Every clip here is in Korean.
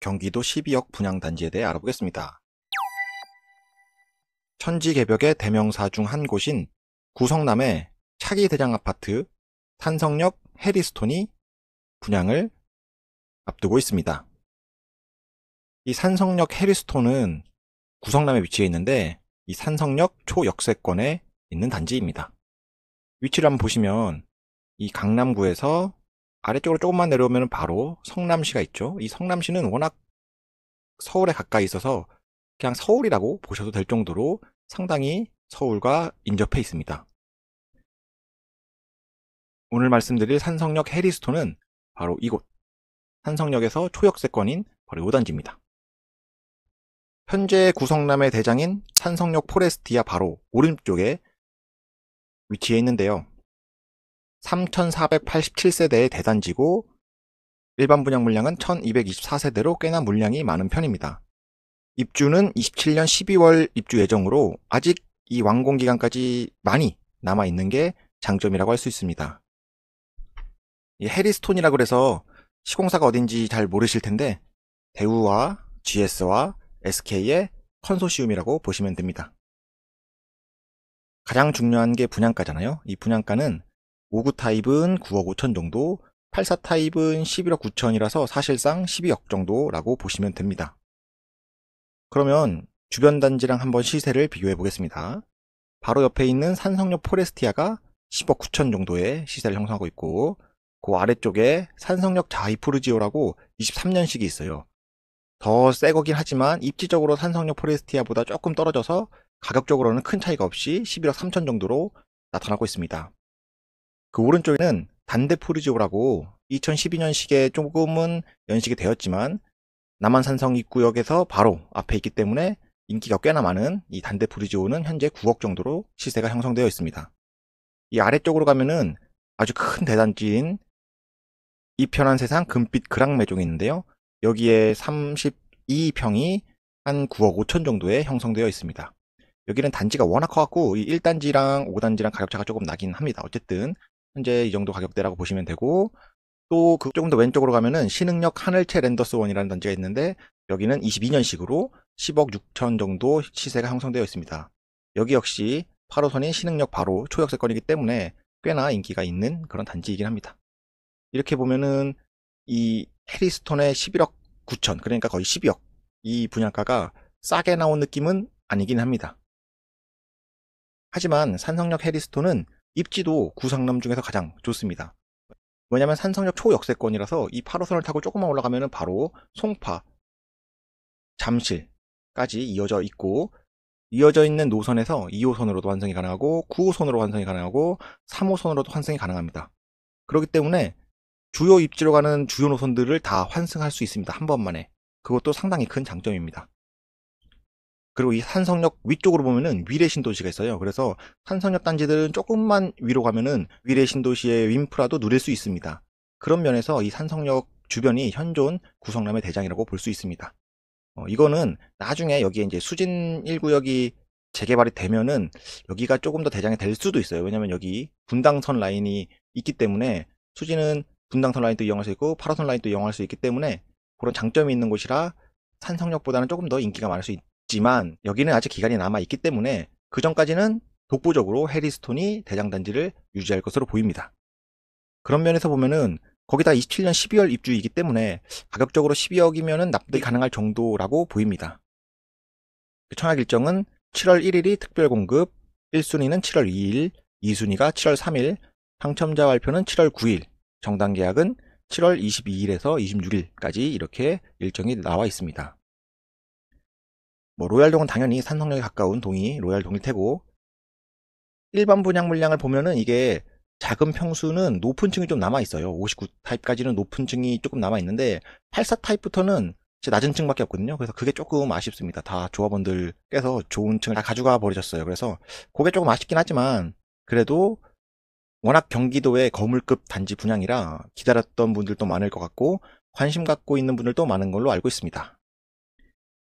경기도 12억 분양단지에 대해 알아보겠습니다. 천지개벽의 대명사 중 한 곳인 구성남의 차기 대장 아파트 탄성역 해리스톤이 분양을 앞두고 있습니다. 이 산성역 해리스톤은 구성남에 위치해 있는데 이 산성역 초역세권에 있는 단지입니다. 위치를 한번 보시면 이 강남구에서 아래쪽으로 조금만 내려오면 바로 성남시가 있죠. 이 성남시는 워낙 서울에 가까이 있어서 그냥 서울이라고 보셔도 될 정도로 상당히 서울과 인접해 있습니다. 오늘 말씀드릴 산성역 해리스톤은 바로 이곳 산성역에서 초역세권인 바로 요단지입니다 현재 구성남의 대장인 산성역 포레스티아 바로 오른쪽에 위치해 있는데요. 3,487세대의 대단지고 일반 분양 물량은 1,224세대로 꽤나 물량이 많은 편입니다. 입주는 27년 12월 입주 예정으로 아직 이 완공 기간까지 많이 남아 있는 게 장점이라고 할 수 있습니다. 이 해리스톤이라 그래서 시공사가 어딘지 잘 모르실 텐데 대우와 GS와 SK의 컨소시움이라고 보시면 됩니다. 가장 중요한 게 분양가잖아요. 이 분양가는 59 타입은 9억 5천 정도, 84 타입은 11억 9천이라서 사실상 12억 정도라고 보시면 됩니다. 그러면 주변 단지랑 한번 시세를 비교해 보겠습니다. 바로 옆에 있는 산성역 포레스티아가 10억 9천 정도의 시세를 형성하고 있고 그 아래쪽에 산성역 자이푸르지오라고 23년식이 있어요. 더새 거긴 하지만 입지적으로 산성역 포레스티아보다 조금 떨어져서 가격적으로는 큰 차이가 없이 11억 3천 정도로 나타나고 있습니다. 그 오른쪽에는 단대 포리지오라고 2012년식에 조금은 연식이 되었지만 남한산성 입구역에서 바로 앞에 있기 때문에 인기가 꽤나 많은 이 단대 포리지오는 현재 9억 정도로 시세가 형성되어 있습니다. 이 아래쪽으로 가면은 아주 큰 대단지인 이 편한 세상 금빛 그랑매종이 있는데요. 여기에 32평이 한 9억 5천 정도에 형성되어 있습니다. 여기는 단지가 워낙 커갖고 이 1단지랑 5단지랑 가격차가 조금 나긴 합니다. 어쨌든 현재 이 정도 가격대라고 보시면 되고 또 그 조금 더 왼쪽으로 가면은 신흥역 하늘채 랜더스원이라는 단지가 있는데 여기는 22년식으로 10억 6천 정도 시세가 형성되어 있습니다. 여기 역시 8호선인 신흥역 바로 초역세권이기 때문에 꽤나 인기가 있는 그런 단지이긴 합니다. 이렇게 보면은 이 해리스톤의 11억 9천 그러니까 거의 12억 이 분양가가 싸게 나온 느낌은 아니긴 합니다. 하지만 산성역 해리스톤은 입지도 구상남 중에서 가장 좋습니다. 왜냐면 산성역 초역세권이라서 이 8호선을 타고 조금만 올라가면 바로 송파, 잠실까지 이어져 있고 이어져 있는 노선에서 2호선으로도 환승이 가능하고 9호선으로 환승이 가능하고 3호선으로도 환승이 가능합니다. 그렇기 때문에 주요 입지로 가는 주요 노선들을 다 환승할 수 있습니다. 한 번만에. 그것도 상당히 큰 장점입니다. 그리고 이 산성역 위쪽으로 보면은 위례 신도시가 있어요. 그래서 산성역 단지들은 조금만 위로 가면은 위례 신도시의 인프라도 누릴 수 있습니다. 그런 면에서 이 산성역 주변이 현존 구성남의 대장이라고 볼 수 있습니다. 어, 이거는 나중에 여기에 이제 수진 1구역이 재개발이 되면은 여기가 조금 더 대장이 될 수도 있어요. 왜냐면 여기 분당선 라인이 있기 때문에 수진은 분당선 라인도 이용할 수 있고 파라선 라인도 이용할 수 있기 때문에 그런 장점이 있는 곳이라 산성역보다는 조금 더 인기가 많을 수 있, 있지만 여기는 아직 기간이 남아있기 때문에 그 전까지는 독보적으로 해리스톤이 대장단지를 유지할 것으로 보입니다. 그런 면에서 보면은 거기다 27년 12월 입주이기 때문에 가격적으로 12억이면 납득이 가능할 정도라고 보입니다. 청약 일정은 7월 1일이 특별 공급, 1순위는 7월 2일, 2순위가 7월 3일, 당첨자 발표는 7월 9일, 정당 계약은 7월 22일에서 26일까지 이렇게 일정이 나와 있습니다. 뭐 로얄동은 당연히 산성역에 가까운 동이 로얄 동일 테고 일반 분양 물량을 보면은 이게 작은 평수는 높은 층이 좀 남아 있어요. 59타입까지는 높은 층이 조금 남아 있는데 84타입부터는 낮은 층밖에 없거든요. 그래서 그게 조금 아쉽습니다. 다 조합원들께서 좋은 층을 다 가져가 버리셨어요. 그래서 그게 조금 아쉽긴 하지만 그래도 워낙 경기도의 거물급 단지 분양이라 기다렸던 분들도 많을 것 같고 관심 갖고 있는 분들도 많은 걸로 알고 있습니다.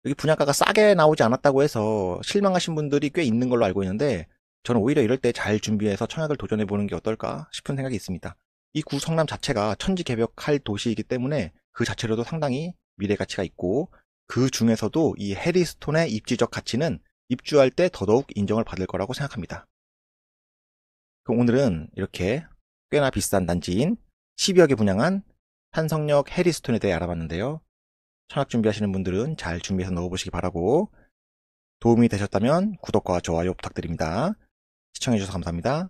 여기 분양가가 싸게 나오지 않았다고 해서 실망하신 분들이 꽤 있는 걸로 알고 있는데 저는 오히려 이럴 때 잘 준비해서 청약을 도전해 보는 게 어떨까 싶은 생각이 있습니다. 이 구 성남 자체가 천지 개벽할 도시이기 때문에 그 자체로도 상당히 미래 가치가 있고 그 중에서도 이 해리스톤의 입지적 가치는 입주할 때 더더욱 인정을 받을 거라고 생각합니다. 그럼 오늘은 이렇게 꽤나 비싼 단지인 12억에 분양한 산성역 해리스톤에 대해 알아봤는데요. 철학 준비하시는 분들은 잘 준비해서 넣어보시기 바라고 도움이 되셨다면 구독과 좋아요 부탁드립니다. 시청해주셔서 감사합니다.